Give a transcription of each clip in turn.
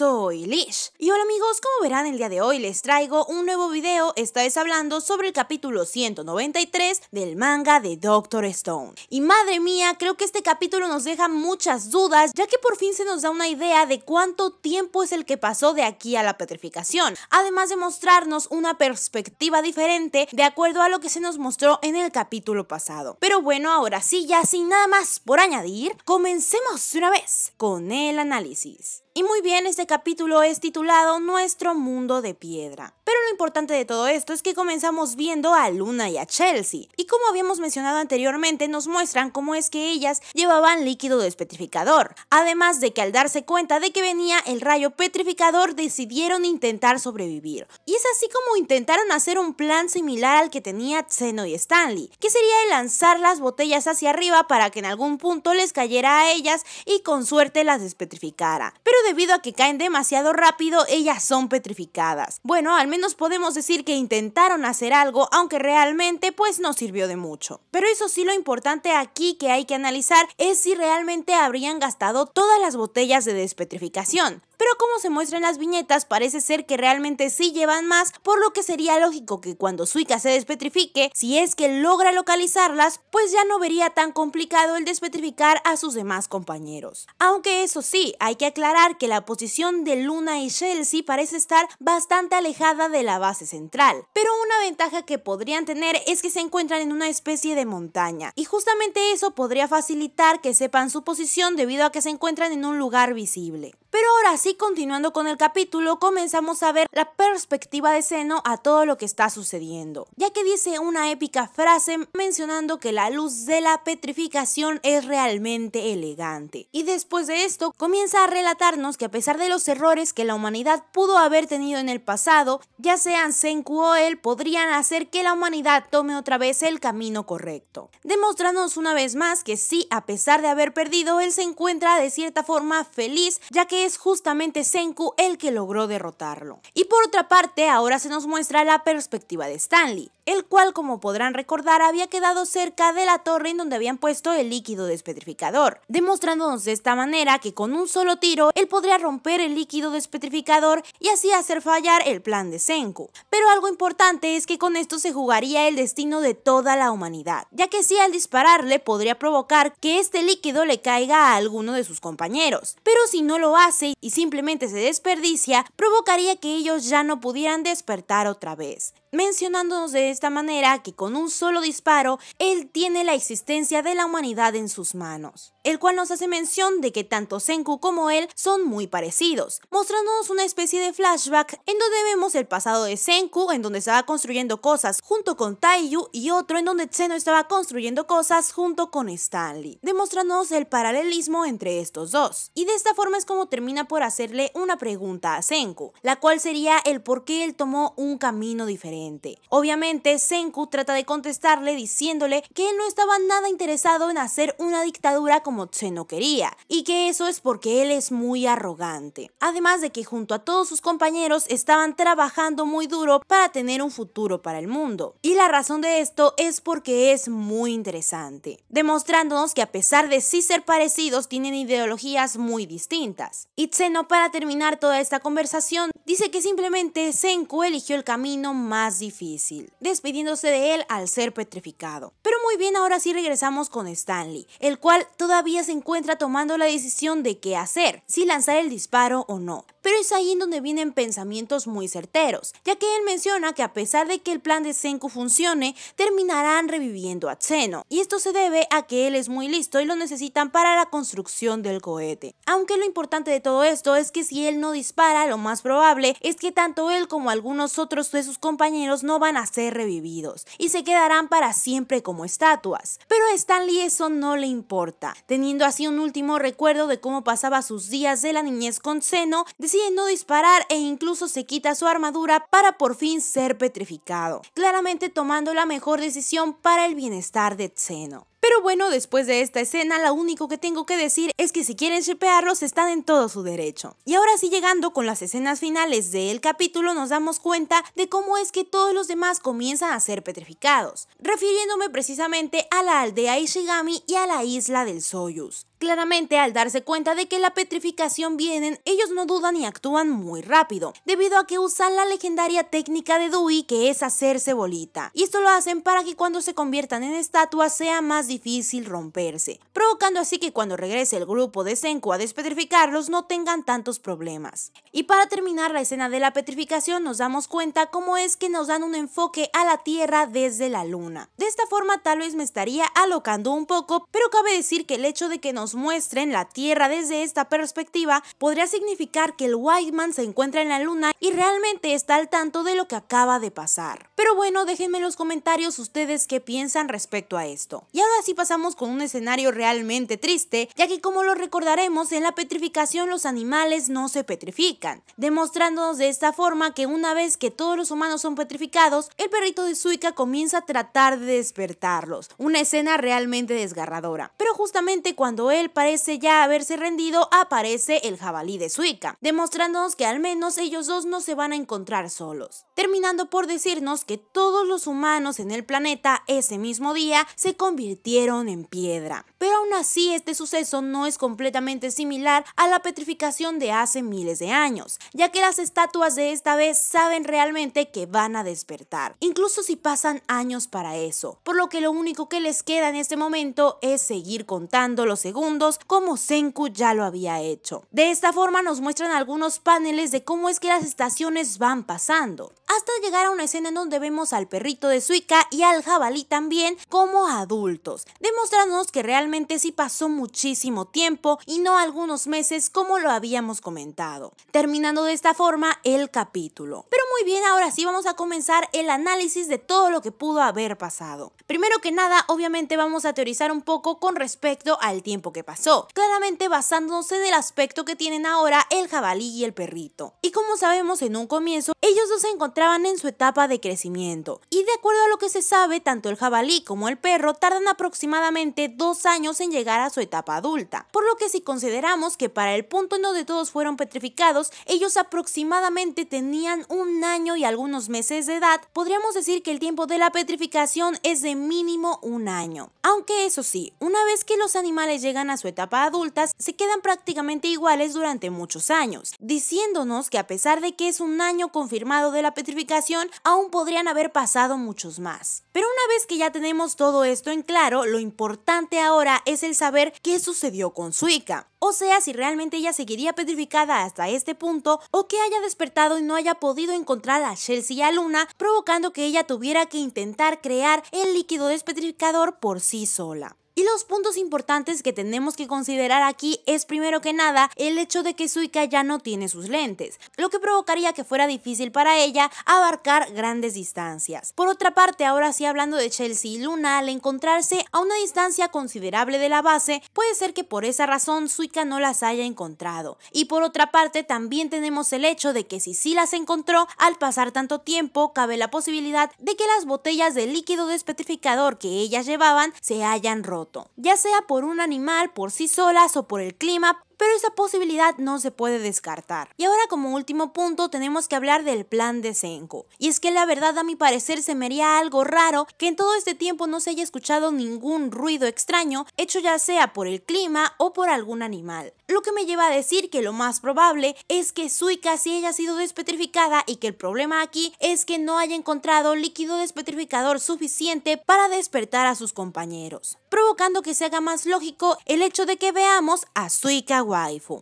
soy Lish. Y hola amigos, como verán el día de hoy les traigo un nuevo video, esta vez hablando sobre el capítulo 193 del manga de Doctor Stone. Y madre mía, creo que este capítulo nos deja muchas dudas, ya que por fin se nos da una idea de cuánto tiempo es el que pasó de aquí a la petrificación, además de mostrarnos una perspectiva diferente de acuerdo a lo que se nos mostró en el capítulo pasado. Pero bueno, ahora sí, ya sin nada más por añadir, comencemos una vez con el análisis. Y muy bien, este capítulo es titulado Nuestro mundo de piedra. Pero lo importante de todo esto es que comenzamos viendo a Luna y a Chelsea. Y como habíamos mencionado anteriormente, nos muestran cómo es que ellas llevaban líquido despetrificador. Además de que al darse cuenta de que venía el rayo petrificador, decidieron intentar sobrevivir. Y es así como intentaron hacer un plan similar al que tenía Zeno y Stanley, que sería el lanzar las botellas hacia arriba para que en algún punto les cayera a ellas y con suerte las despetrificara. Pero debido a que caen demasiado rápido, ellas son petrificadas. Bueno, al menos podemos decir que intentaron hacer algo, aunque realmente pues no sirvió de mucho. Pero eso sí lo importante aquí que hay que analizar es si realmente habrían gastado todas las botellas de despetrificación pero como se muestra en las viñetas parece ser que realmente sí llevan más, por lo que sería lógico que cuando Suika se despetrifique, si es que logra localizarlas, pues ya no vería tan complicado el despetrificar a sus demás compañeros. Aunque eso sí, hay que aclarar que la posición de Luna y Chelsea parece estar bastante alejada de la base central, pero una ventaja que podrían tener es que se encuentran en una especie de montaña, y justamente eso podría facilitar que sepan su posición debido a que se encuentran en un lugar visible. Pero ahora sí, continuando con el capítulo, comenzamos a ver la perspectiva de Seno a todo lo que está sucediendo, ya que dice una épica frase mencionando que la luz de la petrificación es realmente elegante. Y después de esto, comienza a relatarnos que a pesar de los errores que la humanidad pudo haber tenido en el pasado, ya sean Senku o él, podrían hacer que la humanidad tome otra vez el camino correcto, demostrándonos una vez más que sí, a pesar de haber perdido, él se encuentra de cierta forma feliz, ya que es justamente Senku el que logró derrotarlo. Y por otra parte, ahora se nos muestra la perspectiva de Stanley, el cual, como podrán recordar, había quedado cerca de la torre en donde habían puesto el líquido despetrificador, demostrándonos de esta manera que con un solo tiro él podría romper el líquido despetrificador y así hacer fallar el plan de Senku. Pero algo importante es que con esto se jugaría el destino de toda la humanidad, ya que si al dispararle podría provocar que este líquido le caiga a alguno de sus compañeros, pero si no lo hace y simplemente se desperdicia, provocaría que ellos ya no pudieran despertar otra vez mencionándonos de esta manera que con un solo disparo él tiene la existencia de la humanidad en sus manos, el cual nos hace mención de que tanto Senku como él son muy parecidos, mostrándonos una especie de flashback en donde vemos el pasado de Senku en donde estaba construyendo cosas junto con Taiyu y otro en donde Zeno estaba construyendo cosas junto con Stanley, demostrándonos el paralelismo entre estos dos. Y de esta forma es como termina por hacerle una pregunta a Senku, la cual sería el por qué él tomó un camino diferente Obviamente, Senku trata de contestarle diciéndole que él no estaba nada interesado en hacer una dictadura como no quería, y que eso es porque él es muy arrogante. Además de que junto a todos sus compañeros estaban trabajando muy duro para tener un futuro para el mundo. Y la razón de esto es porque es muy interesante, demostrándonos que a pesar de sí ser parecidos, tienen ideologías muy distintas. Y Tseno, para terminar toda esta conversación, dice que simplemente Senku eligió el camino más difícil, despidiéndose de él al ser petrificado. Pero muy bien, ahora sí regresamos con Stanley, el cual todavía se encuentra tomando la decisión de qué hacer, si lanzar el disparo o no. Pero es ahí en donde vienen pensamientos muy certeros, ya que él menciona que a pesar de que el plan de Senku funcione, terminarán reviviendo a Zeno. y esto se debe a que él es muy listo y lo necesitan para la construcción del cohete. Aunque lo importante de todo esto es que si él no dispara, lo más probable es que tanto él como algunos otros de sus compañeros no van a ser revividos y se quedarán para siempre como estatuas. Pero a Stanley eso no le importa. Teniendo así un último recuerdo de cómo pasaba sus días de la niñez con Zeno decide no disparar e incluso se quita su armadura para por fin ser petrificado, claramente tomando la mejor decisión para el bienestar de Zeno pero bueno, después de esta escena, lo único que tengo que decir es que si quieren chepearlos están en todo su derecho. Y ahora sí, llegando con las escenas finales del capítulo, nos damos cuenta de cómo es que todos los demás comienzan a ser petrificados, refiriéndome precisamente a la aldea Ishigami y a la isla del Soyuz. Claramente, al darse cuenta de que la petrificación vienen, ellos no dudan y actúan muy rápido, debido a que usan la legendaria técnica de Dewey que es hacerse bolita. Y esto lo hacen para que cuando se conviertan en estatuas sea más difícil romperse, provocando así que cuando regrese el grupo de Senku a despetrificarlos no tengan tantos problemas. Y para terminar la escena de la petrificación nos damos cuenta cómo es que nos dan un enfoque a la Tierra desde la Luna. De esta forma tal vez me estaría alocando un poco, pero cabe decir que el hecho de que nos muestren la Tierra desde esta perspectiva podría significar que el White Man se encuentra en la Luna y realmente está al tanto de lo que acaba de pasar. Pero bueno, déjenme en los comentarios ustedes qué piensan respecto a esto. Y ahora así pasamos con un escenario realmente triste, ya que como lo recordaremos, en la petrificación los animales no se petrifican, demostrándonos de esta forma que una vez que todos los humanos son petrificados, el perrito de Suika comienza a tratar de despertarlos, una escena realmente desgarradora. Pero justamente cuando él parece ya haberse rendido, aparece el jabalí de Suika, demostrándonos que al menos ellos dos no se van a encontrar solos, terminando por decirnos que todos los humanos en el planeta ese mismo día se convirtieron en piedra. Pero aún así, este suceso no es completamente similar a la petrificación de hace miles de años, ya que las estatuas de esta vez saben realmente que van a despertar, incluso si pasan años para eso, por lo que lo único que les queda en este momento es seguir contando los segundos como Senku ya lo había hecho. De esta forma nos muestran algunos paneles de cómo es que las estaciones van pasando, hasta llegar a una escena en donde vemos al perrito de Suika y al jabalí también como adultos demostrándonos que realmente sí pasó muchísimo tiempo y no algunos meses como lo habíamos comentado, terminando de esta forma el capítulo. Pero muy bien, ahora sí vamos a comenzar el análisis de todo lo que pudo haber pasado. Primero que nada, obviamente vamos a teorizar un poco con respecto al tiempo que pasó, claramente basándonos en el aspecto que tienen ahora el jabalí y el perrito. Y como sabemos en un comienzo, ellos dos se encontraban en su etapa de crecimiento, y de acuerdo a lo que se sabe, tanto el jabalí como el perro tardan aproximadamente aproximadamente dos años en llegar a su etapa adulta, por lo que si consideramos que para el punto en donde todos fueron petrificados, ellos aproximadamente tenían un año y algunos meses de edad, podríamos decir que el tiempo de la petrificación es de mínimo un año. Aunque eso sí, una vez que los animales llegan a su etapa adulta, se quedan prácticamente iguales durante muchos años, diciéndonos que a pesar de que es un año confirmado de la petrificación, aún podrían haber pasado muchos más. Pero una vez que ya tenemos todo esto en claro, lo importante ahora es el saber qué sucedió con Suika. O sea, si realmente ella seguiría petrificada hasta este punto o que haya despertado y no haya podido encontrar a Chelsea y a Luna, provocando que ella tuviera que intentar crear el líquido despetrificador por sí sola. Y los puntos importantes que tenemos que considerar aquí es primero que nada el hecho de que Suika ya no tiene sus lentes, lo que provocaría que fuera difícil para ella abarcar grandes distancias. Por otra parte, ahora sí hablando de Chelsea y Luna, al encontrarse a una distancia considerable de la base, puede ser que por esa razón Suika no las haya encontrado. Y por otra parte, también tenemos el hecho de que si sí las encontró, al pasar tanto tiempo, cabe la posibilidad de que las botellas de líquido despetrificador que ellas llevaban se hayan roto ya sea por un animal por sí solas o por el clima, pero esa posibilidad no se puede descartar. Y ahora como último punto tenemos que hablar del plan de Senko. Y es que la verdad a mi parecer se me haría algo raro que en todo este tiempo no se haya escuchado ningún ruido extraño hecho ya sea por el clima o por algún animal. Lo que me lleva a decir que lo más probable es que Suika sí haya sido despetrificada y que el problema aquí es que no haya encontrado líquido despetrificador suficiente para despertar a sus compañeros, provocando que se haga más lógico el hecho de que veamos a Suika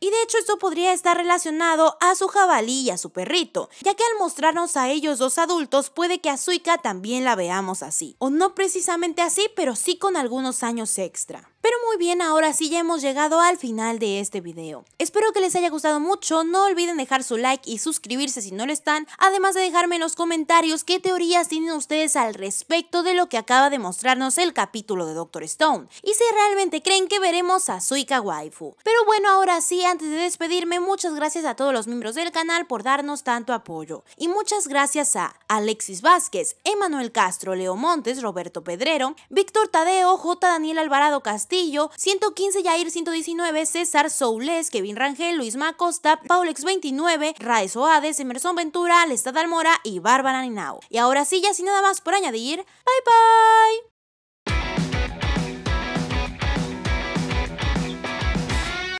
y de hecho esto podría estar relacionado a su jabalí y a su perrito, ya que al mostrarnos a ellos dos adultos puede que a Suika también la veamos así, o no precisamente así, pero sí con algunos años extra. Pero muy bien, ahora sí ya hemos llegado al final de este video. Espero que les haya gustado mucho, no olviden dejar su like y suscribirse si no lo están, además de dejarme en los comentarios qué teorías tienen ustedes al respecto de lo que acaba de mostrarnos el capítulo de Doctor Stone, y si realmente creen que veremos a Suika Waifu. Pero bueno, ahora sí, antes de despedirme, muchas gracias a todos los miembros del canal por darnos tanto apoyo, y muchas gracias a Alexis Vázquez, Emanuel Castro, Leo Montes, Roberto Pedrero, Víctor Tadeo, J. Daniel Alvarado Castillo, 115 Jair 119, César Soules Kevin Rangel, Luis Macosta, Paulex 29, Rae Soades, Emerson Ventura, Lestad Almora y Bárbara Ninao. Y ahora sí, ya sin nada más por añadir, bye bye.